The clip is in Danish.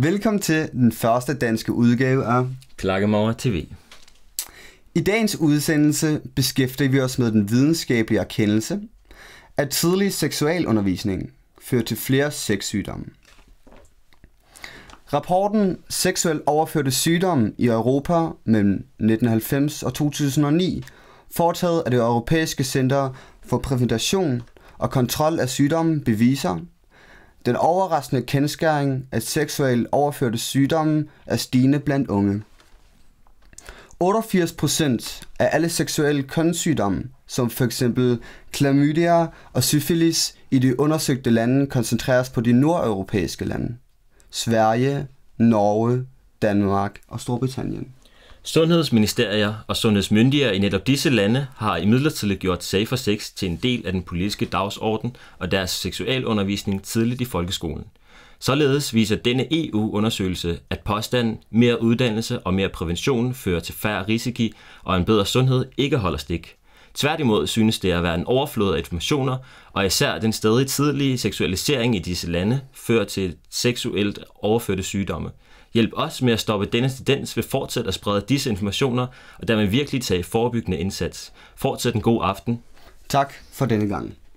Velkommen til den første danske udgave af Klakkemauer TV. I dagens udsendelse beskæftiger vi os med den videnskabelige erkendelse, at tidlig seksualundervisning fører til flere sexsygdomme. Rapporten Seksuel overførte sygdomme i Europa mellem 1990 og 2009, foretaget af det Europæiske Center for Prævention og Kontrol af Sygdomme, beviser, den overraskende kendskæring af seksuelt overførte sygdomme er stigende blandt unge. 88% af alle seksuelle kønssygdomme, som f.eks. chlamydia og syfilis i de undersøgte lande, koncentreres på de nordeuropæiske lande. Sverige, Norge, Danmark og Storbritannien. Sundhedsministerier og sundhedsmyndigheder i netop disse lande har imidlertid gjort safer sex til en del af den politiske dagsorden og deres seksualundervisning tidligt i folkeskolen. Således viser denne EU-undersøgelse, at påstanden mere uddannelse og mere prævention fører til færre risici og en bedre sundhed ikke holder stik. Tværtimod synes det at være en overflod af informationer, og især den stadig tidlige seksualisering i disse lande fører til seksuelt overførte sygdomme. Hjælp os med at stoppe denne tendens ved fortsat at sprede disse informationer, og dermed virkelig tage forebyggende indsats. Fortsæt en god aften. Tak for denne gang.